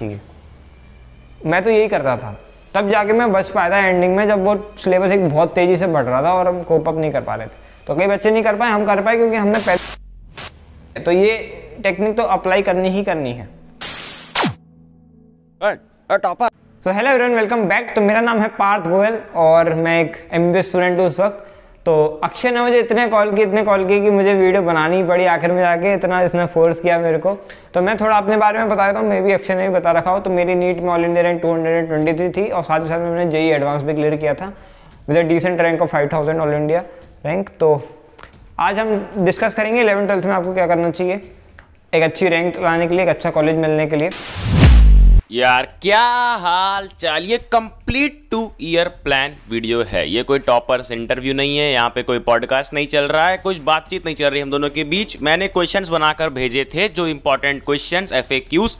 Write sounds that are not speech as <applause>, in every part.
ठीक है मैं तो यही करता था तब जाके मैं बच पाया था एंडिंग में जब वो सिलेबस एक बहुत तेज़ी से बढ़ रहा था और हम कोपअप नहीं कर पा रहे थे तो कई बच्चे नहीं कर पाए हम कर पाए क्योंकि हमने पहले तो ये टेक्निक तो अप्लाई करनी ही करनी है topper so hello everyone welcome back तो मेरा नाम है पार्थ गोयल और मैं एक एम स्टूडेंट हूँ उस वक्त तो अक्षय ने मुझे इतने कॉल किए इतने कॉल किए कि मुझे वीडियो बनानी पड़ी आखिर में जाके इतना इसने फोर्स किया मेरे को तो मैं थोड़ा अपने बारे में बता देता हूँ मैं भी अक्षय ने भी बता रखा हो तो मेरी नीट में all India rank two hundred and twenty three थी और साथ ही साथ मैंने जेई एडवांस भी क्लियर किया था मुझे decent rank of five thousand all India rank तो आज हम डिस्कस करेंगे इलेवन ट्वेल्थ में आपको क्या करना चाहिए एक अच्छी रैंक लाने के लिए एक अच्छा कॉलेज मिलने के लिए यार क्या हाल चाल ये complete two year plan video है ये कोई टॉपर्स इंटरव्यू नहीं है यहाँ पे कोई पॉडकास्ट नहीं चल रहा है कुछ बातचीत नहीं चल रही हम दोनों के बीच मैंने क्वेश्चंस बनाकर भेजे थे जो इंपॉर्टेंट क्वेश्चंस एफएक्यूज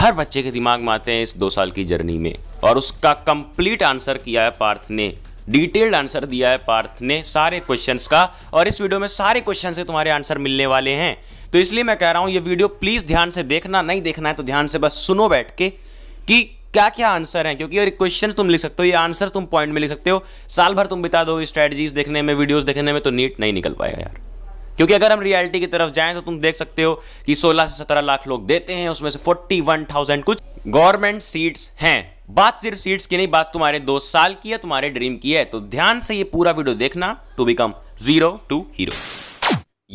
हर बच्चे के दिमाग में आते हैं इस दो साल की जर्नी में और उसका कंप्लीट आंसर किया है पार्थ ने डिटेल्ड आंसर दिया है पार्थ ने सारे क्वेश्चंस का और इस वीडियो में सारे क्वेश्चन से तुम्हारे आंसर मिलने वाले हैं तो इसलिए मैं कह रहा हूं ये वीडियो प्लीज़ ध्यान से देखना नहीं देखना है तो ध्यान से बस सुनो बैठ के कि क्या क्या आंसर है क्योंकि और क्वेश्चन तुम लिख सकते हो ये आंसर तुम पॉइंट में लिख सकते हो साल भर तुम बिता दो स्ट्रेटजीज देखने में वीडियोज़ देखने में तो नीट नहीं निकल पाएगा यार क्योंकि अगर हम रियलिटी की तरफ जाएं तो तुम देख सकते हो कि 16 से 17 लाख लोग देते हैं उसमें से 41,000 कुछ गवर्नमेंट सीट्स हैं बात सिर्फ सीट्स की नहीं बात तुम्हारे दो साल की है तुम्हारे ड्रीम की है तो ध्यान से ये पूरा वीडियो देखना to become zero to hero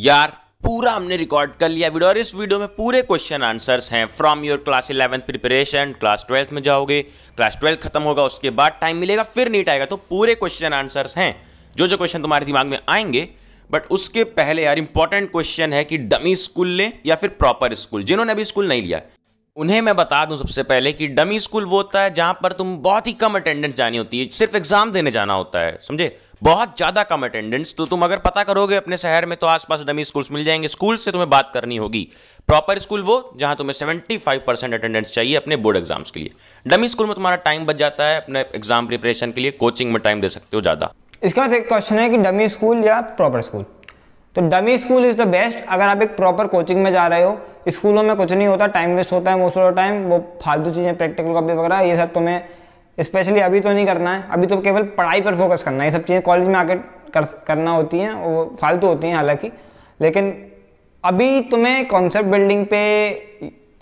यार पूरा हमने रिकॉर्ड कर लिया वीडियो और इस वीडियो में पूरे क्वेश्चन आंसर्स हैं from your class eleventh preparation class twelfth में जाओगे क्लास ट्वेल्थ खत्म होगा उसके बाद टाइम मिलेगा फिर नीट आएगा तो पूरे क्वेश्चन आंसर्स हैं जो जो क्वेश्चन तुम्हारे दिमाग में आएंगे बट उसके पहले यार इंपॉर्टेंट क्वेश्चन है कि डमी स्कूल लें या फिर प्रॉपर स्कूल जिन्होंने अभी स्कूल नहीं लिया उन्हें मैं बता दूं सबसे पहले कि डमी स्कूल वो होता है जहां पर तुम बहुत ही कम अटेंडेंस जानी होती है सिर्फ एग्जाम देने जाना होता है समझे बहुत ज़्यादा कम अटेंडेंस तो तुम अगर पता करोगे अपने शहर में तो आसपास डमी स्कूल्स मिल जाएंगे स्कूल से तुम्हें बात करनी होगी प्रॉपर स्कूल वो जहां तुम्हें 75 परसेंट अटेंडेंस चाहिए अपने बोर्ड एग्जाम्स के लिए डमी स्कूल में तुम्हारा टाइम बच जाता है अपने एग्जाम प्रिपरेशन के लिए कोचिंग में टाइम दे सकते हो ज़्यादा इसके बाद एक क्वेश्चन है कि डमी स्कूल या प्रॉपर स्कूल तो dummy school is the best अगर आप एक प्रॉपर कोचिंग में जा रहे हो स्कूलों में कुछ नहीं होता टाइम वेस्ट होता है मोस्ट ऑफ द टाइम वो फालतू चीज़ें प्रैक्टिकल कॉपी वगैरह ये सब तुम्हें स्पेशली अभी तो नहीं करना है अभी तो केवल पढ़ाई पर फोकस करना है ये सब चीज़ें कॉलेज में आकर कर करना होती हैं वो फालतू होती हैं हालांकि लेकिन अभी तुम्हें कॉन्सेप्ट बिल्डिंग पे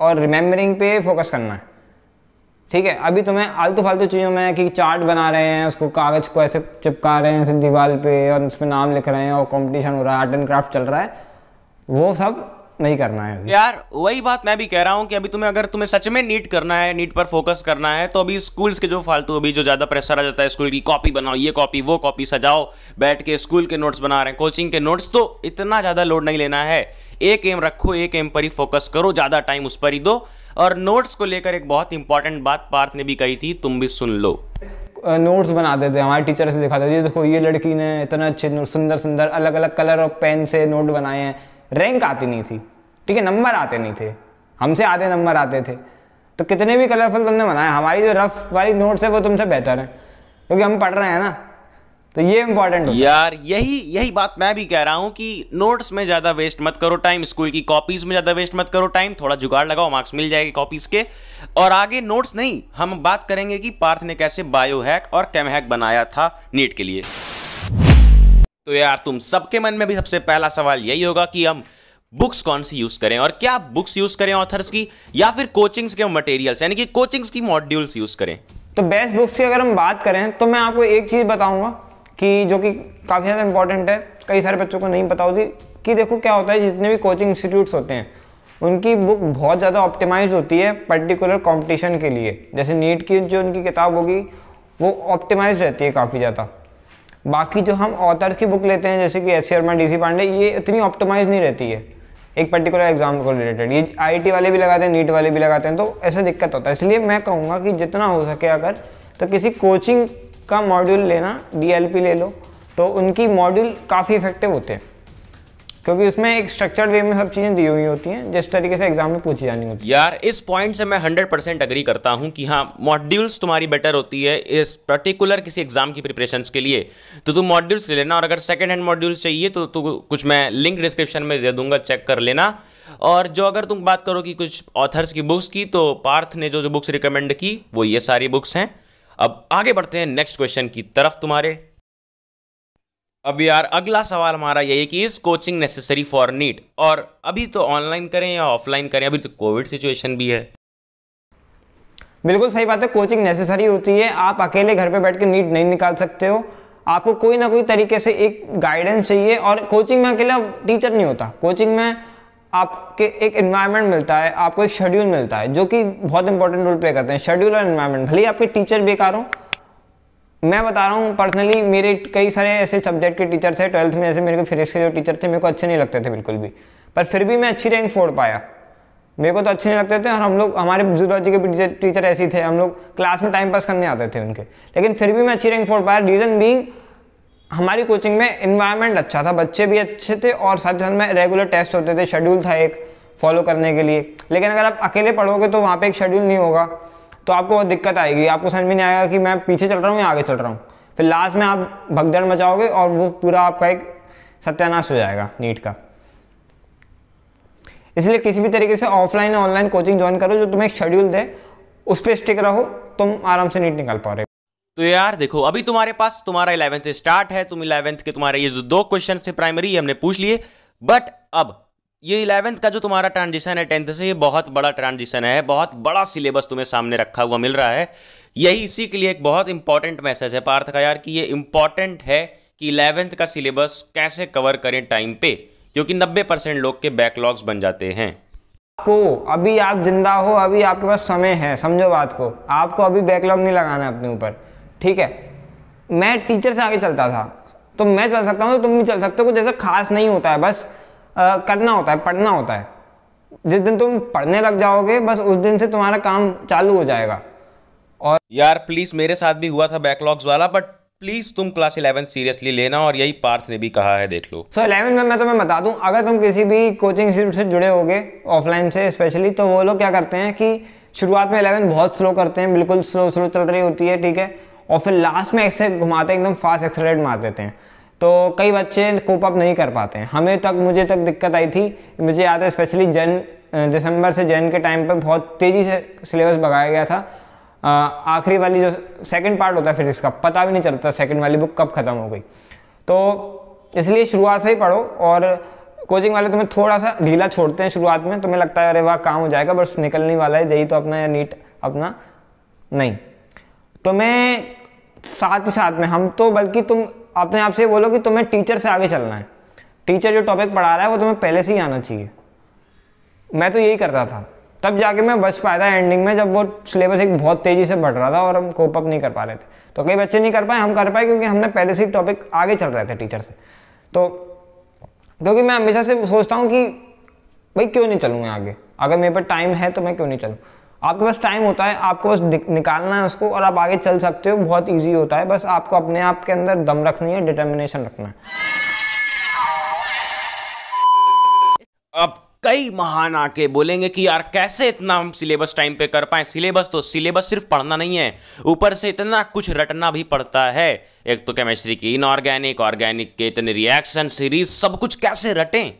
और रिमेम्बरिंग पे फोकस करना है ठीक है अभी तुम्हें आलतू फालतू चीज़ों में कि चार्ट बना रहे हैं उसको कागज़ को ऐसे चिपका रहे हैं ऐसे दीवार पे और उस पर नाम लिख रहे हैं और कंपटीशन हो रहा है आर्ट एंड क्राफ्ट चल रहा है वो सब नहीं करना है अभी यार वही बात मैं भी कह रहा हूँ कि अभी तुम्हें अगर तुम्हें सच में नीट करना है नीट पर फोकस करना है तो अभी स्कूल्स के जो फालतू अभी जो ज़्यादा प्रेशर आ जाता है स्कूल की कॉपी बनाओ ये कॉपी वो कॉपी सजाओ बैठ के स्कूल के नोट्स बना रहे हैं कोचिंग के नोट्स तो इतना ज़्यादा लोड नहीं लेना है एक एम रखो एक एम पर ही फोकस करो ज़्यादा टाइम उस पर ही दो और नोट्स को लेकर एक बहुत इंपॉर्टेंट बात पार्थ ने भी कही थी तुम भी सुन लो नोट्स बनाते थे हमारे टीचर से दिखाते थे देखो ये लड़की ने इतना अच्छे नोट सुंदर सुंदर अलग अलग कलर और पेन से नोट बनाए हैं रैंक आती नहीं थी ठीक है नंबर आते नहीं थे हमसे आधे नंबर आते थे तो कितने भी कलरफुल तुमने बनाए हमारी जो रफ वाली नोट्स है वो तुमसे बेहतर है क्योंकि हम पढ़ रहे हैं ना तो ये इंपॉर्टेंट यार यही यही बात मैं भी कह रहा हूँ कि नोट्स में ज़्यादा वेस्ट मत करो टाइम स्कूल की कॉपीज़ में ज़्यादा वेस्ट मत करो टाइम थोड़ा जुगाड़ लगाओ मार्क्स मिल जाएगी कॉपीज़ के और आगे नोट्स नहीं हम बात करेंगे कि पार्थ ने कैसे बायो हैक और कैम हैक बनाया था नीट के लिए तो यार तुम सबके मन में भी सबसे पहला सवाल यही होगा कि हम बुक्स कौन सी यूज़ करें और क्या बुक्स यूज़ करें ऑथर्स की या फिर कोचिंग्स के मटेरियल्स यानी कि कोचिंग्स की मॉड्यूल्स यूज़ करें तो बेस्ट बुक्स की अगर हम बात करें तो मैं आपको एक चीज़ बताऊंगा कि जो कि काफ़ी ज़्यादा इंपॉर्टेंट है कई सारे बच्चों को नहीं पता होती कि देखो क्या होता है जितने भी कोचिंग इंस्टीट्यूट्स होते हैं उनकी बुक बहुत ज़्यादा ऑप्टिमाइज होती है पर्टिकुलर कंपटीशन के लिए जैसे नीट की जो उनकी किताब होगी वो ऑप्टिमाइज रहती है काफ़ी ज़्यादा बाकी जो हम ऑथर्स की बुक लेते हैं जैसे कि S C Sharma D C Pandey ये इतनी ऑप्टोमाइज नहीं रहती है एक पर्टिकुलर एग्जाम को रिलेटेड ये आई वाले भी लगाते हैं नीट वाले भी लगाते हैं तो ऐसा दिक्कत होता है इसलिए मैं कहूँगा कि जितना हो सके अगर तो किसी कोचिंग का मॉड्यूल लेना डी ले लो तो उनकी मॉड्यूल काफ़ी इफेक्टिव होते हैं क्योंकि उसमें एक स्ट्रक्चर्ड वे में सब चीज़ें दी हुई होती हैं जिस तरीके से एग्जाम में पूछी जानी होती है यार इस पॉइंट से मैं हंड्रेड परसेंट अग्री करता हूं कि हाँ मॉड्यूल्स तुम्हारी बेटर होती है इस पर्टिकुलर किसी एग्जाम की प्रिपरेशन के लिए तो तुम मॉड्यूल्स ले लेना और अगर सेकेंड हैंड मॉड्यूल्स चाहिए तो, तुम कुछ मैं लिंक डिस्क्रिप्शन में दे दूंगा चेक कर लेना और जो अगर तुम बात करो कि कुछ ऑथर्स की बुक्स की तो पार्थ ने जो जो बुक्स रिकमेंड की वो ये सारी बुक्स हैं अब आगे बढ़ते हैं नेक्स्ट क्वेश्चन की तरफ तुम्हारे अब यार अगला सवाल हमारा यही है कि is coaching necessary for NEET और अभी तो ऑनलाइन करें या ऑफलाइन करें अभी तो कोविड सिचुएशन भी है बिल्कुल सही बात है कोचिंग नेसेसरी होती है आप अकेले घर पे बैठ के नीट नहीं निकाल सकते हो आपको कोई ना कोई तरीके से एक गाइडेंस चाहिए और कोचिंग में अकेला टीचर नहीं होता कोचिंग में आपके एक इन्वायरमेंट मिलता है आपको एक शेड्यूल मिलता है जो कि बहुत इंपॉर्टेंट रोल प्ले करते हैं शेड्यूल और इन्वायरमेंट भले ही आपके टीचर बेकार हों मैं बता रहा हूँ पर्सनली मेरे कई सारे ऐसे सब्जेक्ट के टीचर थे ट्वेल्थ में ऐसे मेरे को फिजिक्स के जो टीचर थे मेरे को अच्छे नहीं लगते थे बिल्कुल भी पर फिर भी मैं अच्छी रैंक फोड़ पाया मेरे को तो अच्छे नहीं लगते थे और हम लोग हमारे जूलॉजी के टीचर ऐसे थे हम लोग क्लास में टाइम पास करने आते थे उनके लेकिन फिर भी मैं अच्छी रैंक फोड़ पाया रीज़न बींग हमारी कोचिंग में इन्वायरमेंट अच्छा था बच्चे भी अच्छे थे और साथ साथ में रेगुलर टेस्ट होते थे शेड्यूल था एक फॉलो करने के लिए लेकिन अगर आप अकेले पढ़ोगे तो वहाँ पर एक शेड्यूल नहीं होगा तो आपको बहुत दिक्कत आएगी आपको समझ में नहीं आएगा कि मैं पीछे चल रहा हूँ या आगे चल रहा हूँ फिर लास्ट में आप भगदड़ मचाओगे और वो पूरा आपका एक सत्यानाश हो जाएगा नीट का इसलिए किसी भी तरीके से ऑफलाइन ऑनलाइन कोचिंग ज्वाइन करो जो तुम्हें एक शेड्यूल दे उस पर स्टिक रहो तुम आराम से नीट निकाल पा रहे तो यार देखो अभी तुम्हारे पास तुम्हारा इलेवेंथ स्टार्ट है तुम इलेवेंथ के तुम्हारे ये जो दो क्वेश्चन थे प्राइमरी हमने पूछ लिए बट अब ये इलेवेंथ का जो तुम्हारा ट्रांजिशन है टेंथ से ये बहुत बड़ा ट्रांजिशन है बहुत बड़ा सिलेबस तुम्हें सामने रखा हुआ मिल रहा है यही इसी के लिए एक बहुत इंपॉर्टेंट मैसेज है पार्थ का यार कि ये इंपॉर्टेंट है कि इलेवेंथ का सिलेबस कैसे कवर करें टाइम पे क्योंकि नब्बे परसेंट लोग के बैकलॉग्स बन जाते हैं को अभी आप जिंदा हो अभी आपके पास समय है समझो बात को आपको अभी बैकलॉग नहीं लगाना अपने ऊपर ठीक है मैं टीचर से आगे चलता था तो मैं चल सकता हूँ तुम भी चल सकते हो कुछ ऐसा खास नहीं होता है बस करना होता है पढ़ना होता है जिस दिन तुम पढ़ने लग जाओगे बस उस दिन से तुम्हारा काम चालू हो जाएगा और यार प्लीज़ मेरे साथ भी हुआ था बैकलॉग्स वाला बट प्लीज़ तुम क्लास इलेवन सीरियसली लेना और यही पार्थ ने भी कहा है देख लो सो so, इलेवन में मैं तुम्हें बता दूं अगर तुम किसी भी कोचिंग से जुड़े गए ऑफलाइन से स्पेशली तो वो लोग क्या करते हैं कि शुरुआत में इलेवन बहुत स्लो करते हैं बिल्कुल स्लो स्लो चल रही होती है ठीक है और फिर लास्ट में एक्से घुमाते एकदम फास्ट एक्सलेट मार देते हैं तो कई बच्चे कोप अप नहीं कर पाते हैं हमें तक मुझे तक दिक्कत आई थी मुझे याद है स्पेशली जन दिसंबर से जैन के टाइम पर बहुत तेज़ी से सिलेबस भगाया गया था आखिरी वाली जो सेकेंड पार्ट होता है फिर इसका पता भी नहीं चलता सेकेंड वाली बुक कब ख़त्म हो गई तो इसलिए शुरुआत से ही पढ़ो और कोचिंग वाले तुम्हें थोड़ा सा ढीला छोड़ते हैं शुरुआत में तुम्हें लगता है अरे वाह काम हो जाएगा बस निकलने वाला है यही तो अपना या नीट अपना नहीं तो मैं साथ ही साथ में हम तो बल्कि तुम अपने आप से बोलो कि तुम्हें टीचर से आगे चलना है टीचर जो टॉपिक पढ़ा रहा है वो तुम्हें पहले से ही आना चाहिए मैं तो यही करता था तब जाके मैं बच पाया था एंडिंग में जब वो सिलेबस एक बहुत तेज़ी से बढ़ रहा था और हम कोप अप नहीं कर पा रहे थे तो कई बच्चे नहीं कर पाए हम कर पाए क्योंकि हमने पहले से ही टॉपिक आगे चल रहे थे टीचर से तो क्योंकि मैं हमेशा से सोचता हूँ कि भाई क्यों नहीं चलूँ मैं आगे अगर मेरे पर टाइम है तो मैं क्यों नहीं चलूँ आपके पास टाइम होता है आपको बस निकालना है उसको और आप आगे चल सकते हो बहुत ईजी होता है बस आपको अपने आप के अंदर दम रखनी है डिटर्मिनेशन रखना है अब कई महान आके बोलेंगे कि यार कैसे इतना हम सिलेबस टाइम पे कर पाए सिलेबस तो सिलेबस सिर्फ पढ़ना नहीं है ऊपर से इतना कुछ रटना भी पड़ता है एक तो केमिस्ट्री की इनऑर्गेनिक ऑर्गेनिक के इतने रिएक्शन सीरीज सब कुछ कैसे रटें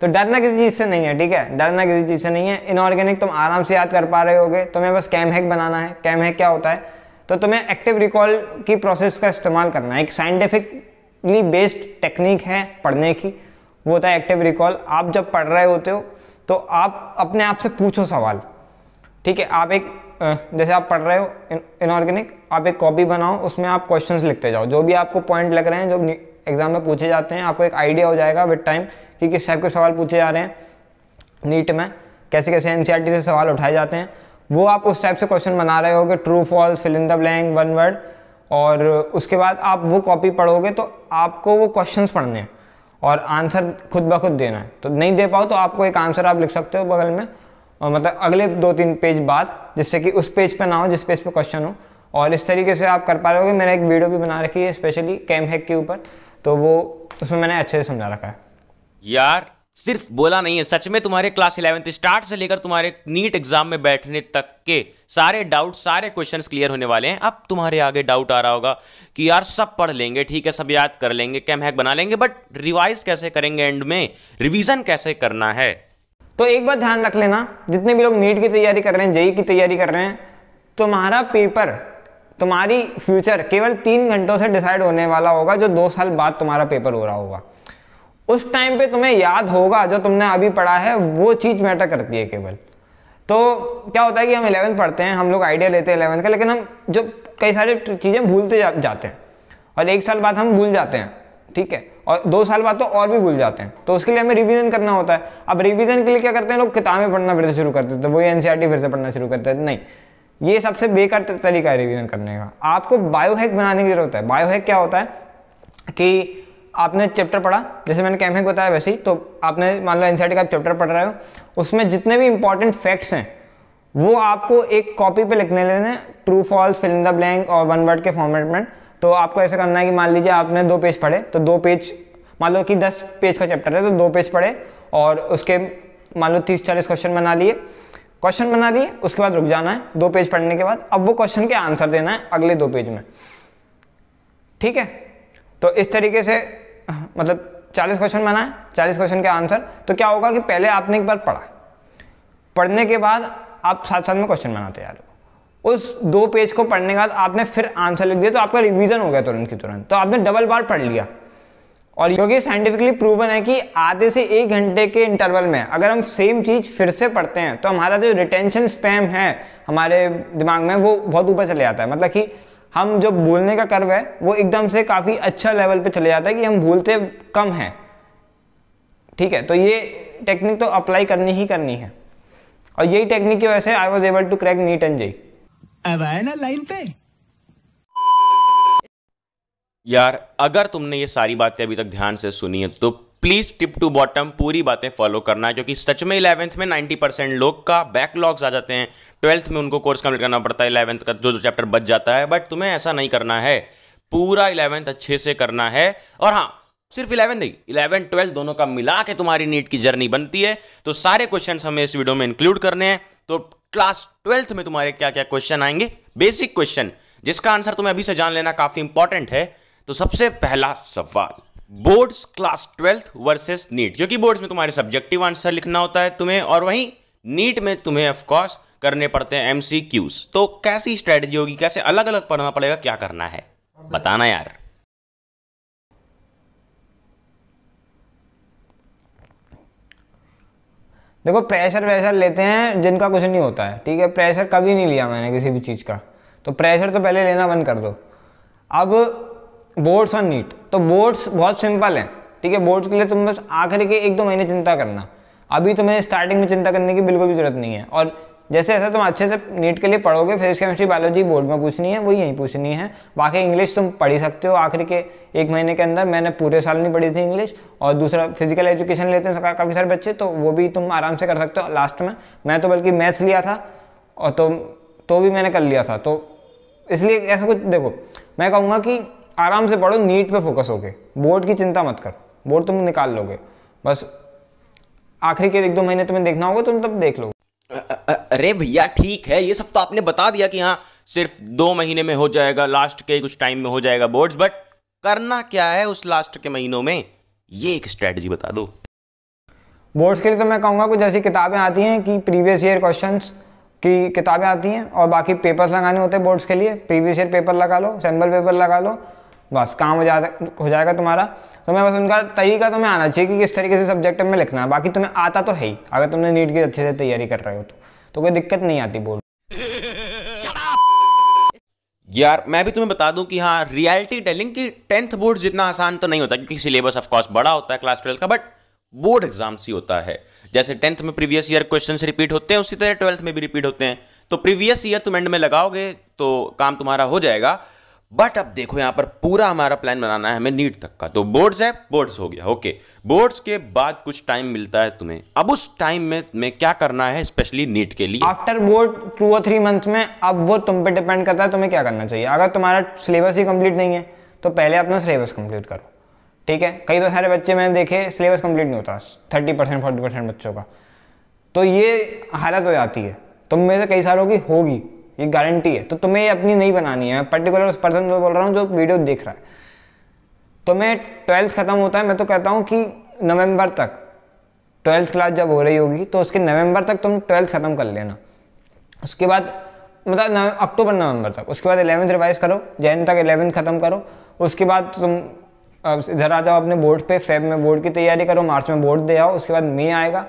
तो डरना किसी चीज़ से नहीं है ठीक है डरना किसी चीज़ से नहीं है इनऑर्गेनिक तुम आराम से याद कर पा रहे होगे तुम्हें बस कैम हैक बनाना है कैम हैक क्या होता है तो तुम्हें एक्टिव रिकॉल की प्रोसेस का इस्तेमाल करना है एक साइंटिफिकली बेस्ड टेक्निक है पढ़ने की वो होता है एक्टिव रिकॉल आप जब पढ़ रहे होते हो तो आप अपने आप से पूछो सवाल ठीक है आप एक जैसे आप पढ़ रहे हो इनऑर्गेनिक आप एक कॉपी बनाओ उसमें आप क्वेश्चंस लिखते जाओ जो भी आपको पॉइंट लग रहे हैं जो एग्जाम में पूछे जाते हैं आपको एक आइडिया हो जाएगा विद टाइम कि किस टाइप के सवाल पूछे जा रहे हैं नीट में कैसे कैसे एन से सवाल उठाए जाते हैं वो आप उस टाइप से क्वेश्चन बना रहे होगे true false fill in the blank one word और उसके बाद आप वो कॉपी पढ़ोगे तो आपको वो क्वेश्चंस पढ़ने हैं और आंसर खुद ब खुद देना है तो नहीं दे पाओ तो आपको एक आंसर आप लिख सकते हो बगल में और मतलब अगले दो तीन पेज बाद जिससे कि उस पेज पे ना हो जिस पेज पे क्वेश्चन हो और इस तरीके से आप कर पा रहे हो मैंने एक वीडियो भी बना रखी है स्पेशली कैम हैक के ऊपर तो वो उसमें मैंने अच्छे से समझा रखा है यार सिर्फ बोला नहीं है सच में तुम्हारे क्लास इलेवेंथ स्टार्ट से लेकर तुम्हारे नीट एग्जाम में बैठने तक के सारे डाउट सारे क्वेश्चंस क्लियर होने वाले हैं अब तुम्हारे आगे डाउट आ रहा होगा कि यार सब पढ़ लेंगे ठीक है सब याद कर लेंगे कैम हैक बना लेंगे बट रिवाइज कैसे करेंगे एंड में रिविजन कैसे करना है तो एक बार ध्यान रख लेना जितने भी लोग नीट की तैयारी कर रहे हैं जेई की तैयारी कर रहे हैं तुम्हारा तो पेपर तुम्हारी फ्यूचर केवल तीन घंटों से डिसाइड होने वाला होगा जो दो साल बाद तुम्हारा पेपर हो रहा होगा उस टाइम पे तुम्हें याद होगा जो तुमने अभी पढ़ा है वो चीज़ मैटर करती है केवल तो क्या होता है कि हम इलेवन पढ़ते हैं हम लोग आइडिया लेते हैं इलेवन का लेकिन हम जो कई सारी चीज़ें भूलते जा, जाते हैं और एक साल बाद हम भूल जाते हैं ठीक है और दो साल बाद तो और भी भूल जाते हैं तो उसके लिए हमें रिविज़न करना होता है अब रिविज़न के लिए क्या करते हैं लोग किताबें पढ़ना फिर से शुरू करते थे तो वही एन e फिर से पढ़ना शुरू करते थे नहीं ये सबसे बेकार तरीका है रिविजन करने का आपको बायोहैक बनाने की ज़रूरत है बायोहैक क्या होता है कि आपने चैप्टर पढ़ा जैसे मैंने कैमहैक बताया वैसे ही तो आपने मान लो एनसीआर का चैप्टर पढ़ रहे हो उसमें जितने भी इंपॉर्टेंट फैक्ट्स हैं वो आपको एक कॉपी पे लिखने लेने हैं true false fill in the blank और वन वर्ड के फॉर्मेट में तो आपको ऐसा करना है कि मान लीजिए आपने दो पेज पढ़े तो दो पेज मान लो कि दस पेज का चैप्टर है तो दो पेज पढ़े और उसके मान लो तीस चालीस क्वेश्चन बना लिए क्वेश्चन बना दिए उसके बाद रुक जाना है दो पेज पढ़ने के बाद अब वो क्वेश्चन के आंसर देना है अगले दो पेज में ठीक है तो इस तरीके से मतलब 40 क्वेश्चन बना है 40 क्वेश्चन के आंसर तो क्या होगा कि पहले आपने एक बार पढ़ा पढ़ने के बाद आप साथ साथ में क्वेश्चन बनाते यार हो उस दो पेज को पढ़ने के बाद आपने फिर आंसर लिख दिया तो आपका रिवीजन हो गया तुरंत की तुरंत तो आपने डबल बार पढ़ लिया और क्योंकि साइंटिफिकली प्रूवन है कि आधे से एक घंटे के इंटरवल में अगर हम सेम चीज़ फिर से पढ़ते हैं तो हमारा जो रिटेंशन स्पैम है हमारे दिमाग में वो बहुत ऊपर चले जाता है मतलब कि हम जो भूलने का कर्व है वो एकदम से काफ़ी अच्छा लेवल पे चले जाता है कि हम भूलते कम हैं ठीक है तो ये टेक्निक तो अप्लाई करनी ही करनी है और यही टेक्निक की वजह से I was able to crack NEET and JEE अब ना लाइन पे यार अगर तुमने ये सारी बातें अभी तक ध्यान से सुनी है तो प्लीज़ टिप टू बॉटम पूरी बातें फॉलो करना है क्योंकि सच में इलेवंथ में नाइन्टी परसेंट लोग का बैकलॉग्स आ जाते हैं ट्वेल्थ में उनको कोर्स कंप्लीट करना पड़ता है इलेवंथ का जो जो चैप्टर बच जाता है बट तुम्हें ऐसा नहीं करना है पूरा इलेवंथ अच्छे से करना है और हाँ सिर्फ इलेवन नहीं इलेवन ट्वेल्थ दोनों का मिला के तुम्हारी नीट की जर्नी बनती है तो सारे क्वेश्चन हमें इस वीडियो में इंक्लूड करने हैं तो क्लास ट्वेल्थ में तुम्हारे क्या क्या क्वेश्चन आएंगे बेसिक क्वेश्चन जिसका आंसर तुम्हें अभी से जान लेना काफ़ी इंपॉर्टेंट है तो सबसे पहला सवाल boards class twelfth versus NEET क्योंकि बोर्ड्स में तुम्हारे सब्जेक्टिव आंसर लिखना होता है तुम्हें और वहीं नीट में तुम्हें ऑफकोर्स करने पड़ते हैं एमसीक्यूज तो कैसी स्ट्रेटजी होगी कैसे अलग अलग पढ़ना पड़ेगा क्या करना है बताना यार देखो प्रेशर वैसर लेते हैं जिनका कुछ नहीं होता है ठीक है प्रेशर कभी नहीं लिया मैंने किसी भी चीज़ का तो प्रेशर तो पहले लेना बंद कर दो अब बोर्ड्स और नीट तो बोर्ड्स बहुत सिंपल है ठीक है बोर्ड्स के लिए तुम बस आखिर के एक दो महीने चिंता करना अभी तुम्हें स्टार्टिंग में चिंता करने की बिल्कुल भी जरूरत नहीं है और जैसे ऐसा तुम अच्छे से नीट के लिए पढ़ोगे फिजिक्स केमिस्ट्री बायोलॉजी बोर्ड में पूछनी है वही यहीं पूछनी है बाकी इंग्लिश तुम पढ़ ही सकते हो आखिरी के एक महीने के अंदर मैंने पूरे साल नहीं पढ़ी थी इंग्लिश और दूसरा फिजिकल एजुकेशन लेते हैं काफ़ी सारे बच्चे तो वो भी तुम आराम से कर सकते हो लास्ट में मैं तो बल्कि मैथ्स लिया था और तो, तो भी मैंने कर लिया था तो इसलिए ऐसा कुछ देखो मैं कहूँगा कि आराम से पढ़ो नीट पे फोकस होके बोर्ड की चिंता मत करो बोर्ड तुम निकाल लोगे बस आखिरी के एक दो महीने तुम्हें देखना होगा तुम तब देख लो अरे भैया ठीक है ये सब तो आपने बता दिया कि हाँ सिर्फ दो महीने में हो जाएगा लास्ट के कुछ टाइम में हो जाएगा बोर्ड्स बट करना क्या है उस लास्ट के महीनों में ये एक स्ट्रेटजी बता दो बोर्ड्स के लिए तो मैं कहूँगा कुछ ऐसी किताबें आती हैं कि प्रीवियस ईयर क्वेश्चन की किताबें आती हैं और बाकी पेपर्स लगाने होते हैं बोर्ड्स के लिए प्रीवियस ईयर पेपर लगा लो सैम्पल पेपर लगा लो बस काम हो जाता हो जाएगा तुम्हारा तो मैं बस उनका तरीका तुम्हें आना चाहिए कि किस तरीके से सब्जेक्ट में लिखना है बाकी तुम्हें आता तो है ही अगर तुमने नीट की अच्छे से तैयारी कर रहे हो तो, तो कोई दिक्कत नहीं आती बोल यार मैं भी तुम्हें बता दूं कि हाँ रियलिटी टेलिंग की टेंथ बोर्ड जितना आसान तो नहीं होता क्योंकि सिलेबस ऑफकोर्स बड़ा होता है क्लास ट्वेल्थ का बट बोर्ड एग्जाम ही होता है जैसे टेंथ में प्रीवियस ईयर क्वेश्चन रिपीट होते हैं उसी तरह ट्वेल्थ में भी रिपीट होते हैं तो प्रीवियस ईयर तुम एंड में लगाओगे तो काम तुम्हारा हो जाएगा बट अब देखो यहाँ पर पूरा हमारा प्लान बनाना है हमें नीट तक का तो बोर्ड्स है बोर्ड्स हो गया ओके बोर्ड्स के बाद कुछ टाइम मिलता है तुम्हें अब उस टाइम में तुम्हें क्या करना है स्पेशली नीट के लिए आफ्टर बोर्ड टू और थ्री मंथ में अब वो तुम पे डिपेंड करता है तुम्हें क्या करना चाहिए अगर तुम्हारा सिलेबस ही कंप्लीट नहीं है तो पहले अपना सिलेबस कंप्लीट करो ठीक है कई बार तो सारे बच्चे मैंने देखे सिलेबस कंप्लीट नहीं होता थर्टी परसेंट फोर्टी परसेंट बच्चों का तो ये हालत हो जाती है तुम में से कई सालों की होगी ये गारंटी है तो तुम्हें ये अपनी नहीं बनानी है पर्टिकुलर उस पर्सन को बोल रहा हूँ जो वीडियो देख रहा है तो मैं ट्वेल्थ ख़त्म होता है मैं तो कहता हूँ कि नवंबर तक ट्वेल्थ क्लास जब हो रही होगी तो उसके नवंबर तक तुम ट्वेल्थ ख़त्म कर लेना उसके बाद मतलब अक्टूबर नवंबर तक उसके बाद एलेवंथ रिवाइज करो जैन तक एलेवंथ ख़त्म करो उसके बाद तुम अब इधर आ जाओ अपने बोर्ड पे फेब में बोर्ड की तैयारी करो मार्च में बोर्ड दे आओ उसके बाद मई आएगा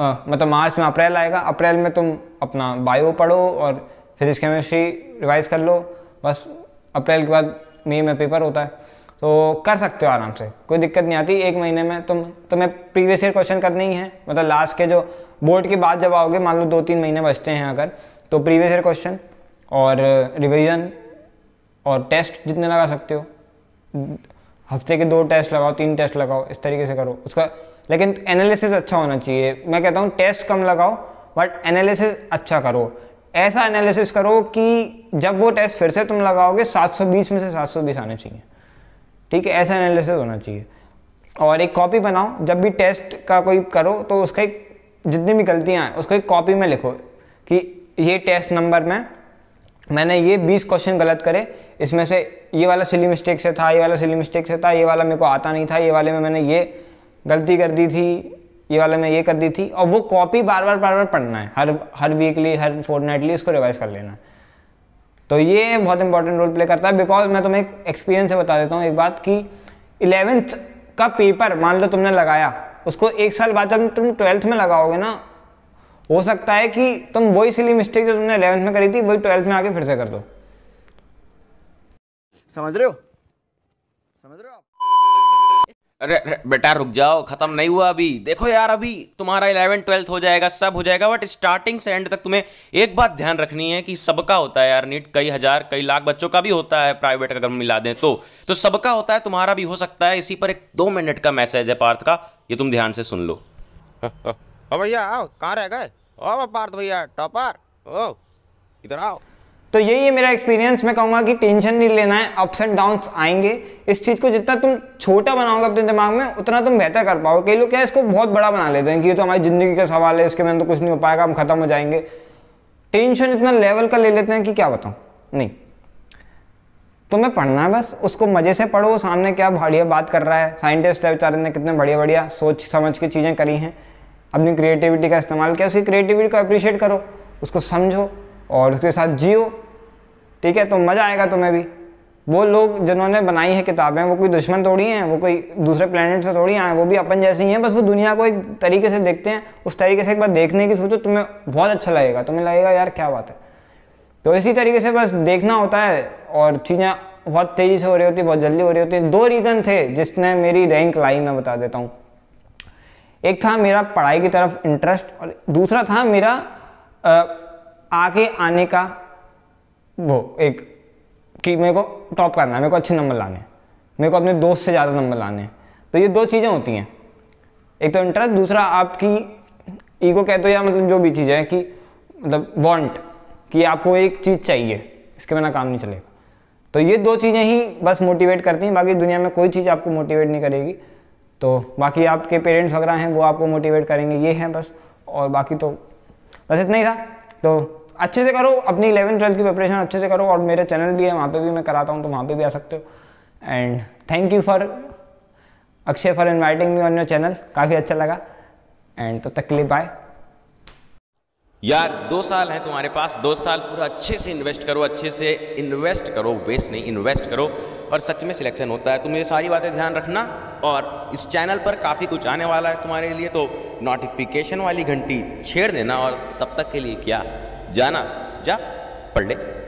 आ, मतलब मार्च में अप्रैल आएगा अप्रैल में तुम अपना बायो पढ़ो और फिजिक्स केमिस्ट्री रिवाइज कर लो बस अप्रैल के बाद मई में पेपर होता है तो कर सकते हो आराम से कोई दिक्कत नहीं आती एक महीने में तुम तुम्हें प्रीवियस ईयर क्वेश्चन करने ही है मतलब लास्ट के जो बोर्ड की बात जब आओगे मान लो दो तीन महीने बचते हैं अगर तो प्रीवियस ईयर क्वेश्चन और रिवीजन और टेस्ट जितने लगा सकते हो हफ्ते के दो टेस्ट लगाओ तीन टेस्ट लगाओ इस तरीके से करो उसका लेकिन एनालिसिस अच्छा होना चाहिए मैं कहता हूँ टेस्ट कम लगाओ बट एनालिसिस अच्छा करो ऐसा एनालिसिस करो कि जब वो टेस्ट फिर से तुम लगाओगे 720 में से 720 आने चाहिए ठीक है ऐसा एनालिसिस होना चाहिए और एक कॉपी बनाओ जब भी टेस्ट का कोई करो तो उसका एक जितनी भी गलतियाँ हैं उसको एक कॉपी में लिखो कि ये टेस्ट नंबर में मैंने ये 20 क्वेश्चन गलत करे इसमें से ये वाला सिली मिस्टेक से था ये वाला सिली मिस्टेक से था ये वाला मेरे को आता नहीं था ये वाले में मैंने ये गलती कर दी थी ये वाला मैं ये कर दी थी और वो कॉपी बार बार बार बार पढ़ना है हर हर वीकली हर फोर्टनाइटली उसको रिवाइज कर लेना तो ये बहुत इंपॉर्टेंट रोल प्ले करता है बिकॉज मैं तुम्हें एक्सपीरियंस से बता देता हूँ एक बात कि इलेवेंथ का पेपर मान लो तुमने लगाया उसको एक साल बाद जब तुम ट्वेल्थ में लगाओगे ना हो सकता है कि तुम वही सिली मिस्टेक जो तुमने इलेवेंथ में करी थी वही ट्वेल्थ में आके फिर से कर दो समझ रहे हो अरे, बेटा रुक जाओ खत्म नहीं हुआ अभी देखो यार अभी तुम्हारा इलेवन ट्वेल्थ हो जाएगा सब हो जाएगा बट स्टार्टिंग से एंड तक तुम्हें एक बात ध्यान रखनी है कि सबका होता है यार नीट कई हज़ार कई लाख बच्चों का भी होता है प्राइवेट अगर मिला दें तो तो सबका होता है तुम्हारा भी हो सकता है इसी पर एक दो मिनट का मैसेज है पार्थ का ये तुम ध्यान से सुन लो <laughs> भैया आओ कहाँ रह गए ओ पार्थ भैया टॉपर ओ इधर आओ तो यही है मेरा एक्सपीरियंस मैं कहूँगा कि टेंशन नहीं लेना है अप्स एंड डाउन्स आएंगे इस चीज़ को जितना तुम छोटा बनाओगे अपने दिमाग में उतना तुम बेहतर कर पाओगे कई लोग क्या इसको बहुत बड़ा बना लेते हैं कि ये तो हमारी ज़िंदगी का सवाल है इसके में तो कुछ नहीं हो पाएगा हम ख़त्म हो जाएंगे टेंशन इतना लेवल का ले लेते हैं कि क्या बताऊँ नहीं तुम्हें पढ़ना है बस उसको मज़े से पढ़ो सामने क्या बढ़िया बात कर रहा है साइंटिस्ट है बेचारे ने कितने बढ़िया बढ़िया सोच समझ के चीज़ें करी हैं अपनी क्रिएटिविटी का इस्तेमाल किया उसी क्रिएटिविटी को अप्रिशिएट करो उसको समझो और उसके साथ जियो ठीक है तो मज़ा आएगा तुम्हें भी वो लोग जिन्होंने बनाई है किताबें वो कोई दुश्मन थोड़ी हैं वो कोई दूसरे प्लानट से थोड़ी आए वो भी अपन जैसे ही हैं बस वो दुनिया को एक तरीके से देखते हैं उस तरीके से एक बार देखने की सोचो तुम्हें बहुत अच्छा लगेगा तुम्हें लगेगा यार क्या बात है तो इसी तरीके से बस देखना होता है और चीज़ें बहुत तेज़ी से हो रही होती बहुत जल्दी हो रही होती दो रीज़न थे जिसने मेरी रैंक लाई मैं बता देता हूँ एक था मेरा पढ़ाई की तरफ इंटरेस्ट और दूसरा था मेरा आगे आने का वो एक कि मेरे को टॉप करना है मेरे को अच्छे नंबर लाने हैं मेरे को अपने दोस्त से ज़्यादा नंबर लाने हैं तो ये दो चीज़ें होती हैं एक तो इंटरेस्ट दूसरा आपकी ईगो कहते हो या मतलब जो भी चीज़ है कि मतलब वांट कि आपको एक चीज़ चाहिए इसके बिना काम नहीं चलेगा तो ये दो चीज़ें ही बस मोटिवेट करती हैं बाकी दुनिया में कोई चीज़ आपको मोटिवेट नहीं करेगी तो बाकी आपके पेरेंट्स वगैरह हैं वो आपको मोटिवेट करेंगे ये हैं बस और बाकी तो बस इतना ही था तो अच्छे से करो अपनी इलेवन ट्वेल्थ की प्रिपरेशन अच्छे से करो और मेरे चैनल भी है वहाँ पे भी मैं कराता हूँ तो वहाँ पे भी आ सकते हो and thank you for Akshay for inviting me on your channel काफ़ी अच्छा लगा एंड तो तकलीफ आए बाय यार दो साल है तुम्हारे पास दो साल पूरा अच्छे से इन्वेस्ट करो अच्छे से इन्वेस्ट करो वेस्ट नहीं इन्वेस्ट करो और सच में सिलेक्शन होता है तुम तो ये सारी बातें ध्यान रखना और इस चैनल पर काफ़ी कुछ आने वाला है तुम्हारे लिए तो नोटिफिकेशन वाली घंटी छेड़ देना और तब तक के लिए क्या जाना जा पढ़ ले